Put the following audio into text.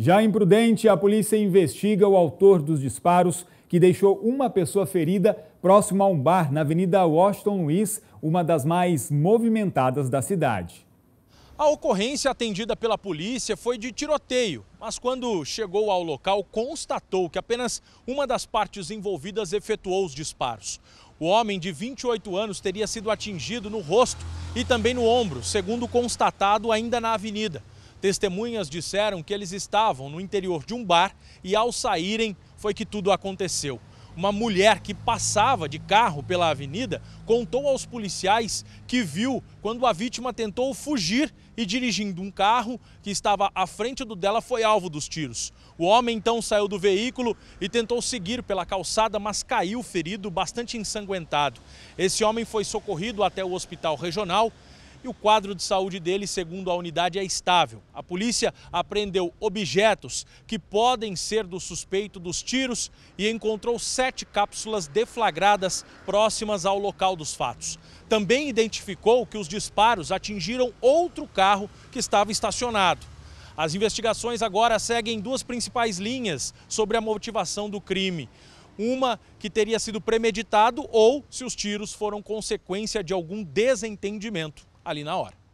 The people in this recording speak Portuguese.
Já em Prudente, a polícia investiga o autor dos disparos que deixou uma pessoa ferida próximo a um bar na Avenida Washington Luiz, uma das mais movimentadas da cidade. A ocorrência atendida pela polícia foi de tiroteio, mas quando chegou ao local, constatou que apenas uma das partes envolvidas efetuou os disparos. O homem de 28 anos teria sido atingido no rosto e também no ombro, segundo constatado ainda na avenida. Testemunhas disseram que eles estavam no interior de um bar e, ao saírem, foi que tudo aconteceu. Uma mulher que passava de carro pela avenida contou aos policiais que viu quando a vítima tentou fugir e, dirigindo um carro que estava à frente do dela, foi alvo dos tiros. O homem então saiu do veículo e tentou seguir pela calçada, mas caiu ferido, bastante ensanguentado. Esse homem foi socorrido até o hospital regional e o quadro de saúde dele, segundo a unidade, é estável. A polícia apreendeu objetos que podem ser do suspeito dos tiros e encontrou sete cápsulas deflagradas próximas ao local dos fatos. Também identificou que os disparos atingiram outro carro que estava estacionado. As investigações agora seguem duas principais linhas sobre a motivação do crime uma que teria sido premeditado ou se os tiros foram consequência de algum desentendimento ali na hora.